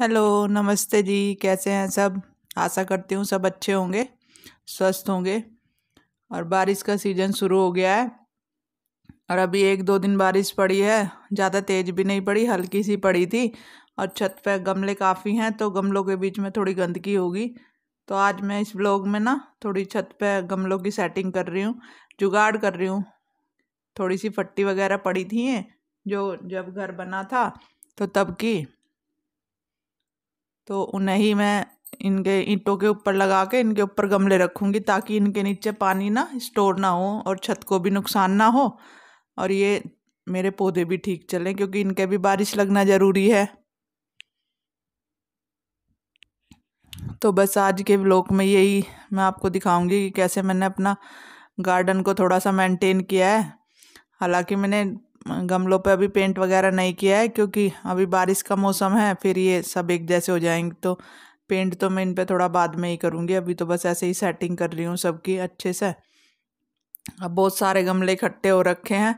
hello नमस्ते जी कैसे हैं सब आशा करती हूँ सब अच्छे होंगे स्वस्थ होंगे और बारिश का सीज़न शुरू हो गया है और अभी एक दो दिन बारिश पड़ी है ज़्यादा तेज़ भी नहीं पड़ी हल्की सी पड़ी थी और छत पे गमले काफ़ी हैं तो गमलों के बीच में थोड़ी गंदगी होगी तो आज मैं इस ब्लॉग में ना थोड़ी छत पर गमलों की सेटिंग कर रही हूँ जुगाड़ कर रही हूँ थोड़ी सी फट्टी वगैरह पड़ी थी जो जब घर बना था तो तब की तो उन्हें ही मैं इनके ईंटों के ऊपर लगा के इनके ऊपर गमले रखूँगी ताकि इनके नीचे पानी ना स्टोर ना हो और छत को भी नुकसान ना हो और ये मेरे पौधे भी ठीक चलें क्योंकि इनके भी बारिश लगना ज़रूरी है तो बस आज के ब्लॉक में यही मैं आपको दिखाऊंगी कि कैसे मैंने अपना गार्डन को थोड़ा सा मेंटेन किया है हालांकि मैंने गमलों पे अभी पेंट वगैरह नहीं किया है क्योंकि अभी बारिश का मौसम है फिर ये सब एक जैसे हो जाएंगे तो पेंट तो मैं इन पर थोड़ा बाद में ही करूँगी अभी तो बस ऐसे ही सेटिंग कर रही हूँ सबकी अच्छे से अब बहुत सारे गमले इकट्ठे हो रखे हैं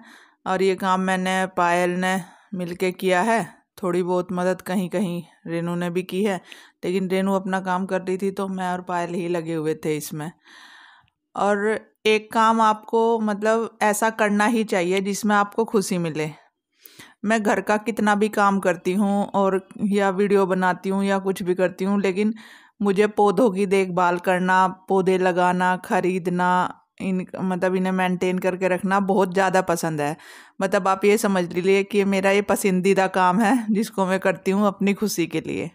और ये काम मैंने पायल ने मिलके किया है थोड़ी बहुत मदद कहीं कहीं रेनू ने भी की है लेकिन रेनू अपना काम कर रही थी तो मैं और पायल ही लगे हुए थे इसमें और एक काम आपको मतलब ऐसा करना ही चाहिए जिसमें आपको खुशी मिले मैं घर का कितना भी काम करती हूँ और या वीडियो बनाती हूँ या कुछ भी करती हूँ लेकिन मुझे पौधों की देखभाल करना पौधे लगाना खरीदना इन मतलब इन्हें मेंटेन करके रखना बहुत ज़्यादा पसंद है मतलब आप ये समझ लीजिए कि मेरा ये पसंदीदा काम है जिसको मैं करती हूँ अपनी खुशी के लिए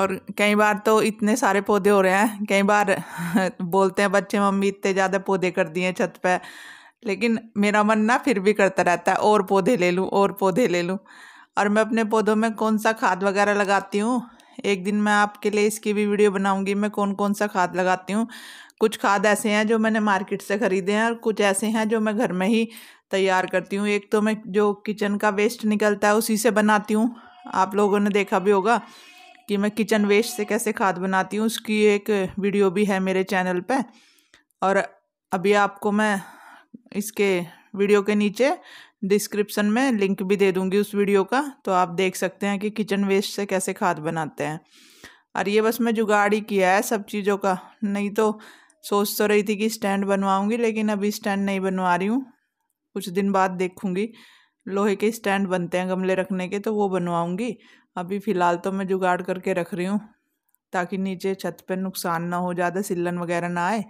और कई बार तो इतने सारे पौधे हो रहे हैं कई बार बोलते हैं बच्चे मम्मी इतने ज़्यादा पौधे कर दिए छत पे लेकिन मेरा मन ना फिर भी करता रहता है और पौधे ले लूँ और पौधे ले लूँ और मैं अपने पौधों में कौन सा खाद वगैरह लगाती हूँ एक दिन मैं आपके लिए इसकी भी वीडियो बनाऊँगी मैं कौन कौन सा खाद लगाती हूँ कुछ खाद ऐसे हैं जो मैंने मार्केट से ख़रीदे हैं और कुछ ऐसे हैं जो मैं घर में ही तैयार करती हूँ एक तो मैं जो किचन का वेस्ट निकलता है उसी से बनाती हूँ आप लोगों ने देखा भी होगा कि मैं किचन वेस्ट से कैसे खाद बनाती हूँ उसकी एक वीडियो भी है मेरे चैनल पे और अभी आपको मैं इसके वीडियो के नीचे डिस्क्रिप्शन में लिंक भी दे दूँगी उस वीडियो का तो आप देख सकते हैं कि किचन वेस्ट से कैसे खाद बनाते हैं और ये बस मैं जुगाड़ ही किया है सब चीज़ों का नहीं तो सोच तो रही थी कि स्टैंड बनवाऊँगी लेकिन अभी स्टैंड नहीं बनवा रही हूँ कुछ दिन बाद देखूँगी लोहे के स्टैंड बनते हैं गमले रखने के तो वो बनवाऊँगी अभी फ़िलहाल तो मैं जुगाड़ करके रख रही हूँ ताकि नीचे छत पे नुकसान ना हो ज़्यादा सिलन वगैरह ना आए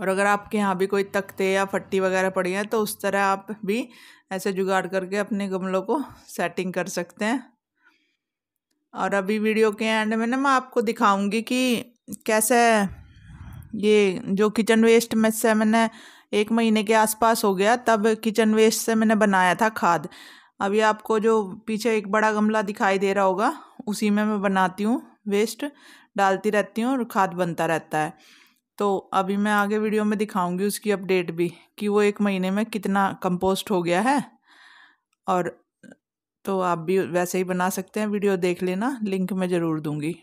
और अगर आपके यहाँ भी कोई तख्ते या फट्टी वगैरह पड़ी हैं तो उस तरह आप भी ऐसे जुगाड़ करके अपने गमलों को सेटिंग कर सकते हैं और अभी वीडियो के एंड में ना मैं आपको दिखाऊंगी कि कैसे ये जो किचन वेस्ट में से मैंने एक महीने के आसपास हो गया तब किचन वेस्ट से मैंने बनाया था खाद अभी आपको जो पीछे एक बड़ा गमला दिखाई दे रहा होगा उसी में मैं बनाती हूँ वेस्ट डालती रहती हूँ और खाद बनता रहता है तो अभी मैं आगे वीडियो में दिखाऊंगी उसकी अपडेट भी कि वो एक महीने में कितना कंपोस्ट हो गया है और तो आप भी वैसे ही बना सकते हैं वीडियो देख लेना लिंक मैं ज़रूर दूंगी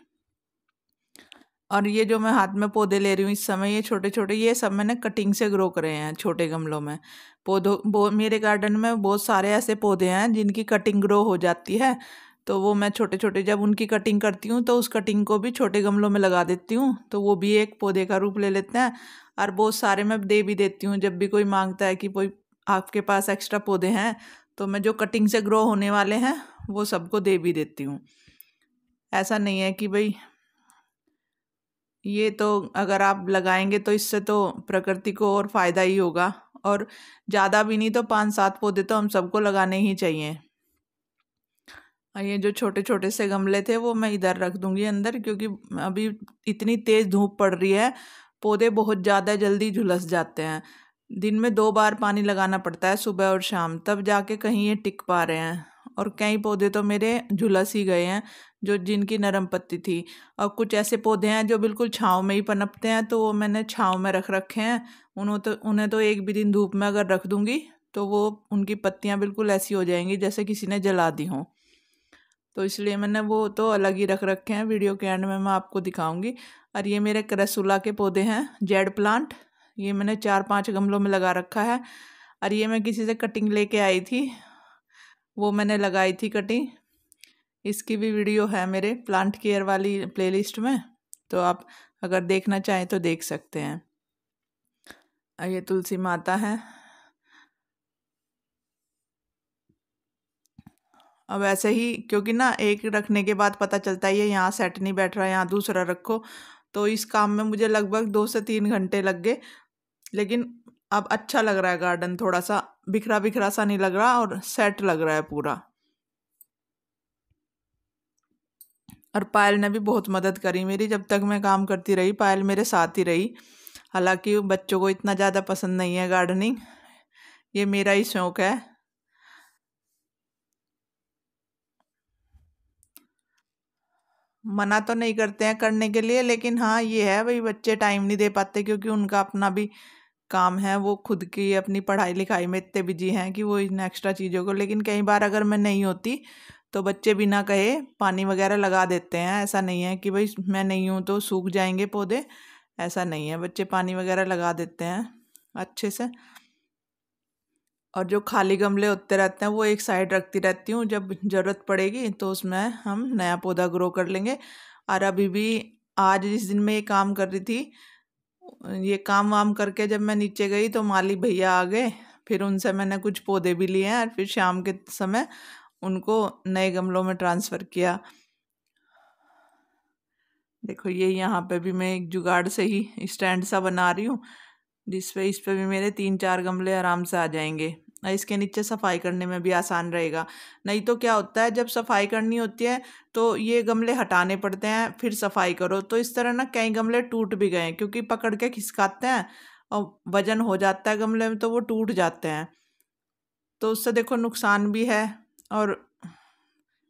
और ये जो मैं हाथ में पौधे ले रही हूँ इस समय ये छोटे छोटे ये सब मैंने कटिंग से ग्रो करे हैं छोटे गमलों में पौधों मेरे गार्डन में बहुत सारे ऐसे पौधे हैं जिनकी कटिंग ग्रो हो जाती है तो वो मैं छोटे छोटे जब उनकी कटिंग करती हूँ तो उस कटिंग को भी छोटे गमलों में लगा देती हूँ तो वो भी एक पौधे का रूप ले लेते हैं और बहुत सारे मैं दे भी देती हूँ जब भी कोई मांगता है कि कोई आपके पास एक्स्ट्रा पौधे हैं तो मैं जो कटिंग से ग्रो होने वाले हैं वो सबको दे भी देती हूँ ऐसा नहीं है कि भाई ये तो अगर आप लगाएंगे तो इससे तो प्रकृति को और फ़ायदा ही होगा और ज़्यादा भी नहीं तो पाँच सात पौधे तो हम सबको लगाने ही चाहिए ये जो छोटे छोटे से गमले थे वो मैं इधर रख दूँगी अंदर क्योंकि अभी इतनी तेज़ धूप पड़ रही है पौधे बहुत ज़्यादा जल्दी झुलस जाते हैं दिन में दो बार पानी लगाना पड़ता है सुबह और शाम तब जाके कहीं ये टिक पा रहे हैं और कई पौधे तो मेरे झुलस ही गए हैं जो जिनकी नरम पत्ती थी और कुछ ऐसे पौधे हैं जो बिल्कुल छाँव में ही पनपते हैं तो वो मैंने छाँव में रख रखे हैं उन्हों तो उन्हें तो एक भी दिन धूप में अगर रख दूँगी तो वो उनकी पत्तियाँ बिल्कुल ऐसी हो जाएंगी जैसे किसी ने जला दी हों तो इसलिए मैंने वो तो अलग ही रख रखे हैं वीडियो के एंड में मैं आपको दिखाऊंगी और ये मेरे करसुला के पौधे हैं जेड प्लांट ये मैंने चार पांच गमलों में लगा रखा है और ये मैं किसी से कटिंग लेके आई थी वो मैंने लगाई थी कटिंग इसकी भी वीडियो है मेरे प्लांट केयर वाली प्लेलिस्ट में तो आप अगर देखना चाहें तो देख सकते हैं ये तुलसी माता है अब ऐसे ही क्योंकि ना एक रखने के बाद पता चलता है ये यहाँ सेट नहीं बैठ रहा है यहाँ दूसरा रखो तो इस काम में मुझे लगभग दो से तीन घंटे लग गए लेकिन अब अच्छा लग रहा है गार्डन थोड़ा सा बिखरा बिखरा सा नहीं लग रहा और सेट लग रहा है पूरा और पायल ने भी बहुत मदद करी मेरी जब तक मैं काम करती रही पायल मेरे साथ ही रही हालांकि बच्चों को इतना ज़्यादा पसंद नहीं है गार्डनिंग ये मेरा ही शौक है मना तो नहीं करते हैं करने के लिए लेकिन हाँ ये है भाई बच्चे टाइम नहीं दे पाते क्योंकि उनका अपना भी काम है वो खुद की अपनी पढ़ाई लिखाई में इतने बिजी हैं कि वो इन एक्स्ट्रा चीज़ों को लेकिन कई बार अगर मैं नहीं होती तो बच्चे बिना कहे पानी वगैरह लगा देते हैं ऐसा नहीं है कि भाई मैं नहीं हूँ तो सूख जाएंगे पौधे ऐसा नहीं है बच्चे पानी वगैरह लगा देते हैं अच्छे से और जो खाली गमले होते रहते हैं वो एक साइड रखती रहती हूँ जब ज़रूरत पड़ेगी तो उसमें हम नया पौधा ग्रो कर लेंगे और अभी भी आज जिस दिन मैं ये काम कर रही थी ये काम वाम करके जब मैं नीचे गई तो माली भैया आ गए फिर उनसे मैंने कुछ पौधे भी लिए हैं और फिर शाम के समय उनको नए गमलों में ट्रांसफ़र किया देखो ये यहाँ पे भी मैं एक जुगाड़ से ही स्टैंड सा बना रही हूँ जिस पे इस पे भी मेरे तीन चार गमले आराम से आ जाएंगे इसके नीचे सफाई करने में भी आसान रहेगा नहीं तो क्या होता है जब सफाई करनी होती है तो ये गमले हटाने पड़ते हैं फिर सफाई करो तो इस तरह ना कई गमले टूट भी गए क्योंकि पकड़ के खिसकाते हैं और वजन हो जाता है गमले में तो वो टूट जाते हैं तो उससे देखो नुकसान भी है और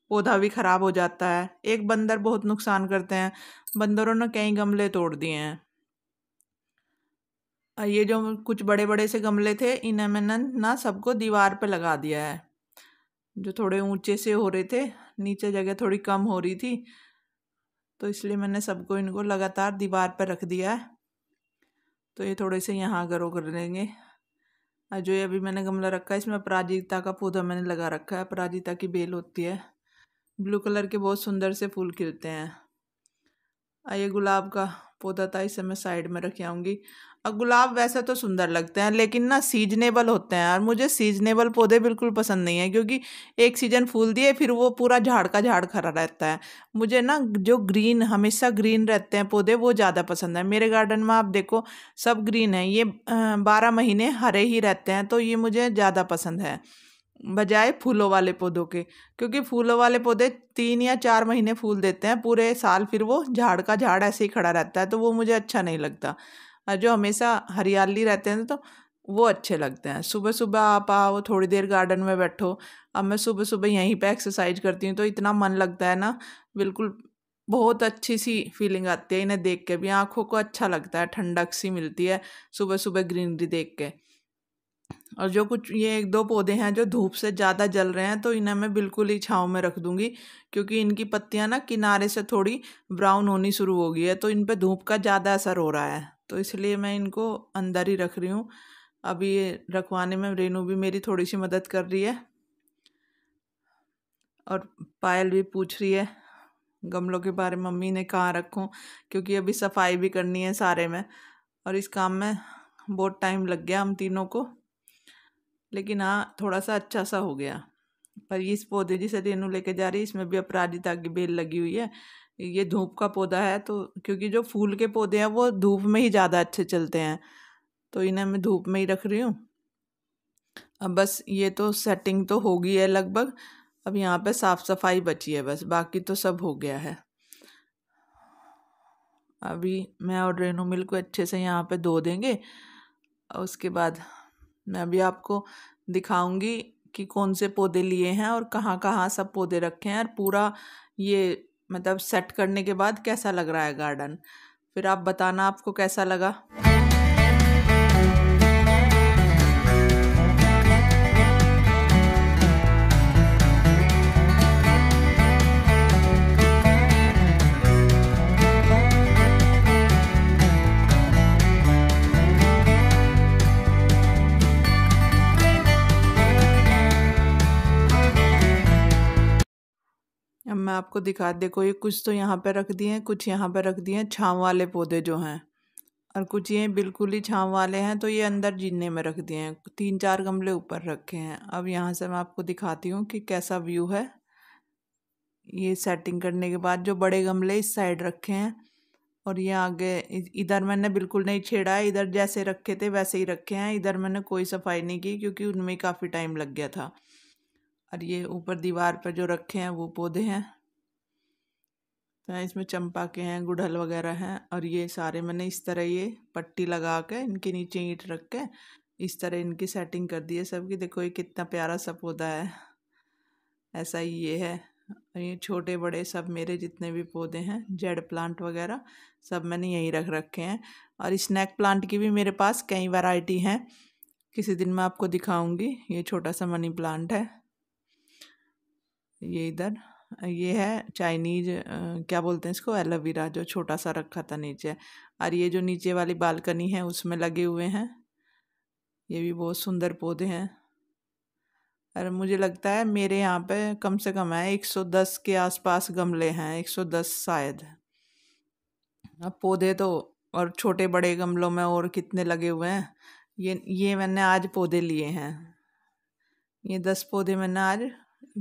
पौधा भी ख़राब हो जाता है एक बंदर बहुत नुकसान करते हैं बंदरों ने कई गमले तोड़ दिए हैं ये जो कुछ बड़े बड़े से गमले थे इन्हें मैंने ना सबको दीवार पे लगा दिया है जो थोड़े ऊंचे से हो रहे थे नीचे जगह थोड़ी कम हो रही थी तो इसलिए मैंने सबको इनको लगातार दीवार पर रख दिया है तो ये थोड़े से यहाँ ग्रो कर लेंगे और जो ये अभी मैंने गमला रखा है इसमें अपराजिता का पौधा मैंने लगा रखा है अपराजिता की बेल होती है ब्लू कलर के बहुत सुंदर से फूल खिलते हैं और ये गुलाब का पौधा था इसे मैं साइड में रखी आऊँगी अब गुलाब वैसे तो सुंदर लगते हैं लेकिन ना सीजनेबल होते हैं और मुझे सीजनेबल पौधे बिल्कुल पसंद नहीं है क्योंकि एक सीजन फूल दिए फिर वो पूरा झाड़ का झाड़ खड़ा रहता है मुझे ना जो ग्रीन हमेशा ग्रीन रहते हैं पौधे वो ज़्यादा पसंद है मेरे गार्डन में आप देखो सब ग्रीन है ये बारह महीने हरे ही रहते हैं तो ये मुझे ज़्यादा पसंद है बजाय फूलों वाले पौधों के क्योंकि फूलों वाले पौधे तीन या चार महीने फूल देते हैं पूरे साल फिर वो झाड़ का झाड़ ऐसे ही खड़ा रहता है तो वो मुझे अच्छा नहीं लगता जो हमेशा हरियाली रहते हैं तो वो अच्छे लगते हैं सुबह सुबह आप आओ थोड़ी देर गार्डन में बैठो अब मैं सुबह सुबह यहीं पे एक्सरसाइज करती हूँ तो इतना मन लगता है ना बिल्कुल बहुत अच्छी सी फीलिंग आती है इन्हें देख के भी आँखों को अच्छा लगता है ठंडक सी मिलती है सुबह सुबह ग्रीनरी देख के और जो कुछ ये एक दो पौधे हैं जो धूप से ज़्यादा जल रहे हैं तो इन्हें मैं बिल्कुल ही छाँव में रख दूँगी क्योंकि इनकी पत्तियाँ ना किनारे से थोड़ी ब्राउन होनी शुरू हो गई है तो इन पर धूप का ज़्यादा असर हो रहा है तो इसलिए मैं इनको अंदर ही रख रही हूँ अभी ये रखवाने में रेनू भी मेरी थोड़ी सी मदद कर रही है और पायल भी पूछ रही है गमलों के बारे में मम्मी ने कहाँ रखूँ क्योंकि अभी सफाई भी करनी है सारे में और इस काम में बहुत टाइम लग गया हम तीनों को लेकिन हाँ थोड़ा सा अच्छा सा हो गया पर इस पौधे जिसे रेनू लेके जा रही है इसमें भी अपराजिता की बेल लगी हुई है ये धूप का पौधा है तो क्योंकि जो फूल के पौधे हैं वो धूप में ही ज़्यादा अच्छे चलते हैं तो इन्हें मैं धूप में ही रख रही हूँ अब बस ये तो सेटिंग तो हो गई है लगभग अब यहाँ पे साफ़ सफाई बची है बस बाकी तो सब हो गया है अभी मैं और रेनू मिल को अच्छे से यहाँ पे धो देंगे और उसके बाद मैं अभी आपको दिखाऊंगी कि कौन से पौधे लिए हैं और कहाँ कहाँ सब पौधे रखे हैं और पूरा ये मतलब सेट करने के बाद कैसा लग रहा है गार्डन फिर आप बताना आपको कैसा लगा आपको दिखा देखो ये कुछ तो यहाँ पर रख दिए हैं कुछ यहाँ पर रख दिए हैं छाँव वाले पौधे जो हैं और कुछ ये बिल्कुल ही छाँव वाले हैं तो ये अंदर जीने में रख दिए हैं तीन चार गमले ऊपर रखे हैं अब यहाँ से मैं आपको दिखाती हूँ कि कैसा व्यू है ये सेटिंग करने के बाद जो बड़े गमले इस साइड रखे हैं और ये आगे इधर मैंने बिल्कुल नहीं छेड़ा है इधर जैसे रखे थे वैसे ही रखे हैं इधर मैंने कोई सफाई नहीं की क्योंकि उनमें काफ़ी टाइम लग गया था और ये ऊपर दीवार पर जो रखे हैं वो पौधे हैं तो इसमें चंपा के हैं गुड़हल वगैरह हैं और ये सारे मैंने इस तरह ये पट्टी लगा के इनके नीचे ईट रख के इस तरह इनकी सेटिंग कर दी है सबकी देखो ये कितना प्यारा सा पौधा है ऐसा ही ये है ये छोटे बड़े सब मेरे जितने भी पौधे हैं जेड प्लांट वगैरह सब मैंने यहीं रख रखे हैं और स्नैक प्लांट की भी मेरे पास कई वैरायटी हैं किसी दिन मैं आपको दिखाऊंगी ये छोटा सा मनी प्लांट है ये इधर ये है चाइनीज क्या बोलते हैं इसको एलोवेरा जो छोटा सा रखा था नीचे और ये जो नीचे वाली बालकनी है उसमें लगे हुए हैं ये भी बहुत सुंदर पौधे हैं और मुझे लगता है मेरे यहाँ पे कम से कम है एक सौ दस के आसपास गमले हैं एक सौ दस शायद अब पौधे तो और छोटे बड़े गमलों में और कितने लगे हुए हैं ये ये मैंने आज पौधे लिए हैं ये दस पौधे मैंने आज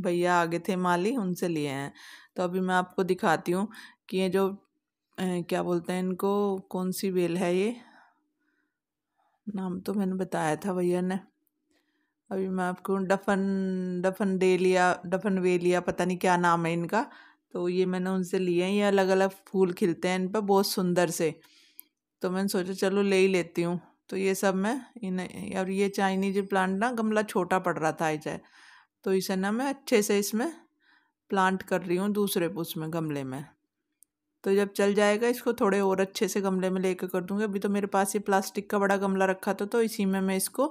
भैया आगे थे माली उनसे लिए हैं तो अभी मैं आपको दिखाती हूँ कि ये जो ए, क्या बोलते हैं इनको कौन सी बेल है ये नाम तो मैंने बताया था भैया ने अभी मैं आपको डफन डफन डेलिया डफन वेलिया पता नहीं क्या नाम है इनका तो ये मैंने उनसे लिए हैं ये अलग अलग फूल खिलते हैं इन पर बहुत सुंदर से तो मैंने सोचा चलो ले ही लेती हूँ तो ये सब मैं इन्हें और ये चाइनीज प्लांट ना गमला छोटा पड़ रहा था चाहे तो इसे ना मैं अच्छे से इसमें प्लांट कर रही हूँ दूसरे में गमले में तो जब चल जाएगा इसको थोड़े और अच्छे से गमले में लेकर कर दूँगी अभी तो मेरे पास ये प्लास्टिक का बड़ा गमला रखा था तो इसी में मैं इसको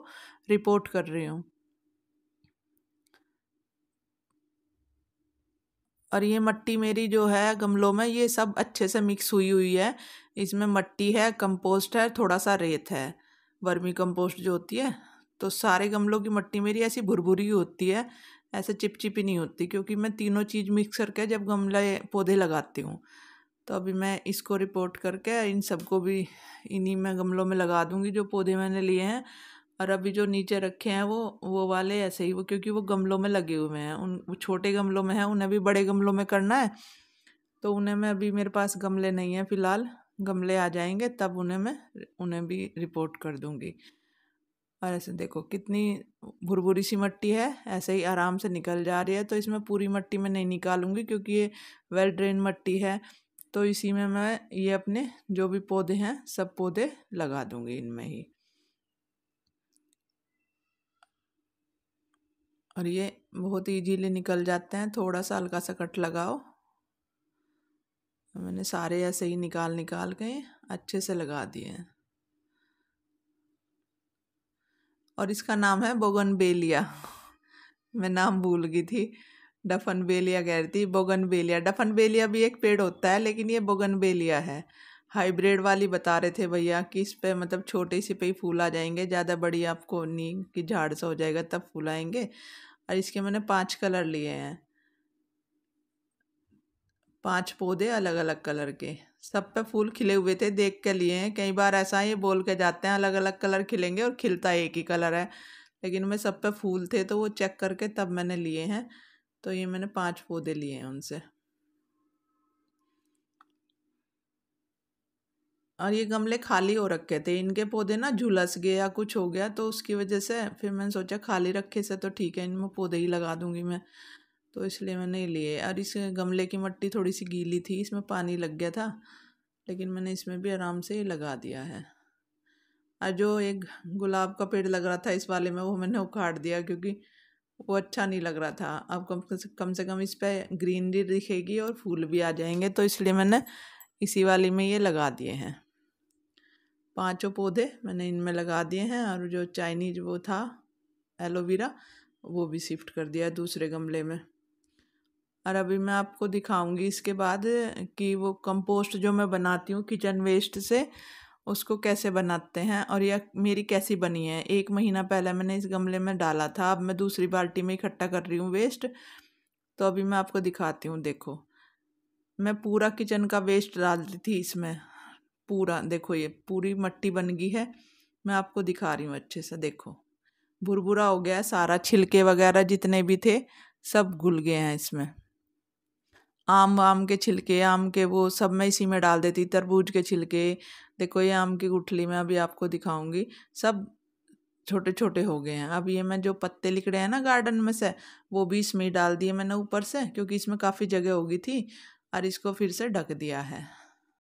रिपोर्ट कर रही हूँ और ये मट्टी मेरी जो है गमलों में ये सब अच्छे से मिक्स हुई हुई है इसमें मट्टी है कंपोस्ट है थोड़ा सा रेत है वर्मी कंपोस्ट जो होती है तो सारे गमलों की मिट्टी मेरी ऐसी भुरभुरी होती है ऐसे चिपचिपी नहीं होती क्योंकि मैं तीनों चीज़ मिक्स करके जब गमले पौधे लगाती हूँ तो अभी मैं इसको रिपोर्ट करके इन सबको भी इन्हीं में गमलों में लगा दूँगी जो पौधे मैंने लिए हैं और अभी जो नीचे रखे हैं वो वो वाले ऐसे ही वो क्योंकि वो गमलों में लगे हुए हैं उन वो छोटे गमलों में हैं उन्हें भी बड़े गमलों में करना है तो उन्हें मैं अभी मेरे पास गमले नहीं हैं फ़िलहाल गमले आ जाएंगे तब उन्हें मैं उन्हें भी रिपोर्ट कर दूँगी और ऐसे देखो कितनी भुरभुरी सी मट्टी है ऐसे ही आराम से निकल जा रही है तो इसमें पूरी मट्टी में नहीं निकालूंगी क्योंकि ये वेल ड्रेन मट्टी है तो इसी में मैं ये अपने जो भी पौधे हैं सब पौधे लगा दूंगी इनमें ही और ये बहुत ईजीली निकल जाते हैं थोड़ा सा हल्का सा कट लगाओ मैंने सारे ऐसे ही निकाल निकाल के अच्छे से लगा दिए हैं और इसका नाम है बोगन बेलिया मैं नाम भूल गई थी डफन बेलिया कह रही थी बोगन बेलिया डफन बेलिया भी एक पेड़ होता है लेकिन ये बोगन बेलिया है हाइब्रिड वाली बता रहे थे भैया कि इस पर मतलब छोटे से पे ही फूल आ जाएंगे ज़्यादा बड़ी आपको नींद की झाड़ सा हो जाएगा तब फूल आएंगे और इसके मैंने पांच कलर लिए हैं पांच पौधे अलग अलग कलर के सब पे फूल खिले हुए थे देख के लिए हैं कई बार ऐसा ये बोल के जाते हैं अलग अलग कलर खिलेंगे और खिलता एक ही कलर है लेकिन मैं सब पे फूल थे तो वो चेक करके तब मैंने लिए हैं तो ये मैंने पांच पौधे लिए हैं उनसे और ये गमले खाली हो रखे थे इनके पौधे ना झुलस गए या कुछ हो गया तो उसकी वजह से फिर मैंने सोचा खाली रखे से तो ठीक है इनमें पौधे ही लगा दूंगी मैं तो इसलिए मैंने नहीं लिए और इस गमले की मिट्टी थोड़ी सी गीली थी इसमें पानी लग गया था लेकिन मैंने इसमें भी आराम से लगा दिया है और जो एक गुलाब का पेड़ लग रहा था इस वाले में वो मैंने उखाड़ दिया क्योंकि वो अच्छा नहीं लग रहा था अब कम से कम से कम इस पर ग्रीनरी दिखेगी और फूल भी आ जाएंगे तो इसलिए मैंने इसी वाली में ये लगा दिए हैं पांचों पौधे मैंने इनमें लगा दिए हैं और जो चाइनीज वो था एलोवेरा वो भी शिफ्ट कर दिया दूसरे गमले में और अभी मैं आपको दिखाऊंगी इसके बाद कि वो कंपोस्ट जो मैं बनाती हूँ किचन वेस्ट से उसको कैसे बनाते हैं और यह मेरी कैसी बनी है एक महीना पहले मैंने इस गमले में डाला था अब मैं दूसरी बाल्टी में इकट्ठा कर रही हूँ वेस्ट तो अभी मैं आपको दिखाती हूँ देखो मैं पूरा किचन का वेस्ट डालती थी इसमें पूरा देखो ये पूरी मट्टी बन गई है मैं आपको दिखा रही हूँ अच्छे से देखो भुरभुरा हो गया सारा छिलके वगैरह जितने भी थे सब घुल गए हैं इसमें आम वाम के छिलके आम के वो सब मैं इसी में डाल देती तरबूज के छिलके देखो ये आम की गुठली मैं अभी आपको दिखाऊंगी सब छोटे छोटे हो गए हैं अब ये मैं जो पत्ते लिखड़े हैं ना गार्डन में से वो भी इसमें डाल दिए मैंने ऊपर से क्योंकि इसमें काफ़ी जगह होगी थी और इसको फिर से ढक दिया है